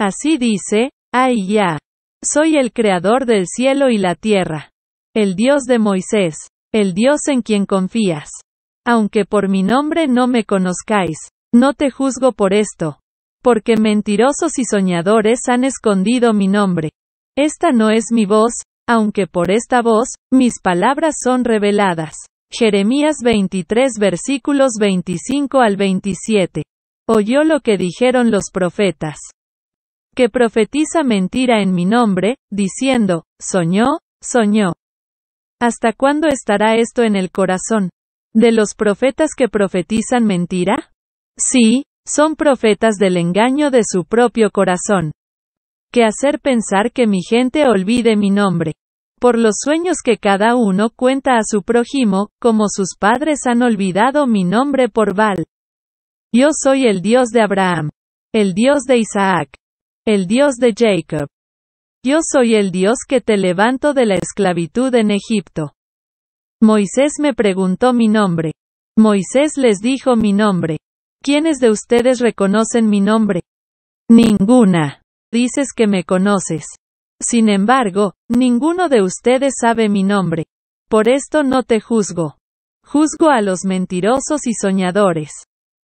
Así dice, ay ya. Soy el creador del cielo y la tierra. El Dios de Moisés. El Dios en quien confías. Aunque por mi nombre no me conozcáis, no te juzgo por esto. Porque mentirosos y soñadores han escondido mi nombre. Esta no es mi voz, aunque por esta voz, mis palabras son reveladas. Jeremías 23 versículos 25 al 27. Oyó lo que dijeron los profetas que profetiza mentira en mi nombre, diciendo, soñó, soñó. ¿Hasta cuándo estará esto en el corazón? ¿De los profetas que profetizan mentira? Sí, son profetas del engaño de su propio corazón. Que hacer pensar que mi gente olvide mi nombre. Por los sueños que cada uno cuenta a su prójimo, como sus padres han olvidado mi nombre por Val. Yo soy el Dios de Abraham, el Dios de Isaac, el Dios de Jacob. Yo soy el Dios que te levanto de la esclavitud en Egipto. Moisés me preguntó mi nombre. Moisés les dijo mi nombre. ¿Quiénes de ustedes reconocen mi nombre? Ninguna. Dices que me conoces. Sin embargo, ninguno de ustedes sabe mi nombre. Por esto no te juzgo. Juzgo a los mentirosos y soñadores.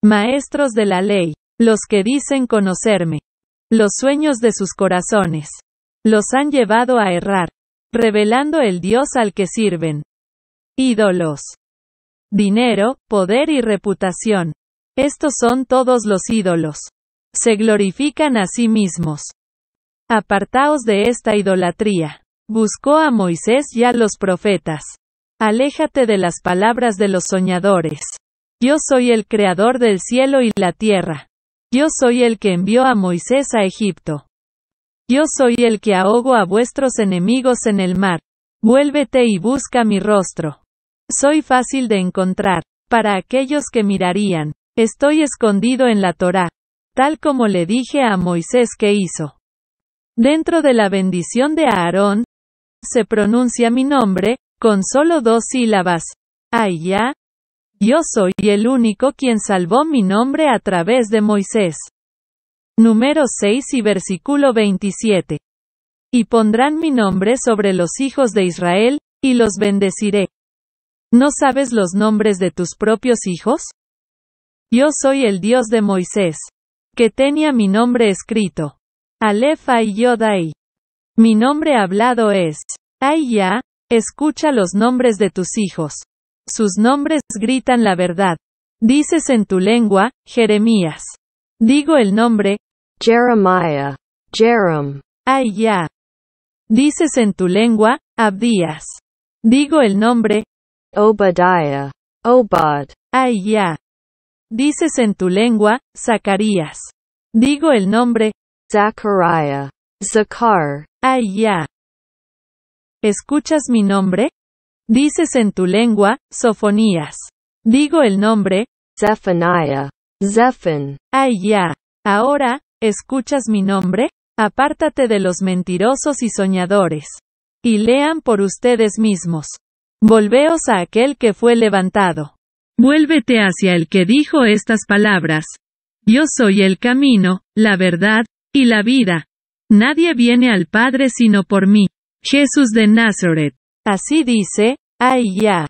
Maestros de la ley, los que dicen conocerme, los sueños de sus corazones los han llevado a errar, revelando el Dios al que sirven. Ídolos. Dinero, poder y reputación. Estos son todos los ídolos. Se glorifican a sí mismos. Apartaos de esta idolatría. Buscó a Moisés y a los profetas. Aléjate de las palabras de los soñadores. Yo soy el creador del cielo y la tierra. Yo soy el que envió a Moisés a Egipto. Yo soy el que ahogo a vuestros enemigos en el mar. Vuélvete y busca mi rostro. Soy fácil de encontrar, para aquellos que mirarían. Estoy escondido en la Torá, tal como le dije a Moisés que hizo. Dentro de la bendición de Aarón, se pronuncia mi nombre, con solo dos sílabas. ya. Yo soy el único quien salvó mi nombre a través de Moisés. Número 6 y versículo 27. Y pondrán mi nombre sobre los hijos de Israel, y los bendeciré. ¿No sabes los nombres de tus propios hijos? Yo soy el Dios de Moisés. Que tenía mi nombre escrito. Alefa y Yodai. Mi nombre hablado es. Ay ya, escucha los nombres de tus hijos. Sus nombres gritan la verdad. Dices en tu lengua, Jeremías. Digo el nombre, Jeremiah, Jerem. Ay ya. Dices en tu lengua, Abdías. Digo el nombre, Obadiah, Obad. Ay ya. Dices en tu lengua, Zacarías. Digo el nombre, Zachariah, Zachar. Ay ya. ¿Escuchas mi nombre? Dices en tu lengua, sofonías. Digo el nombre, Zephaniah, Zephan. Ay ya. Ahora, ¿escuchas mi nombre? Apártate de los mentirosos y soñadores. Y lean por ustedes mismos. Volveos a aquel que fue levantado. Vuélvete hacia el que dijo estas palabras. Yo soy el camino, la verdad, y la vida. Nadie viene al Padre sino por mí. Jesús de Nazaret. Así dice, ay ya.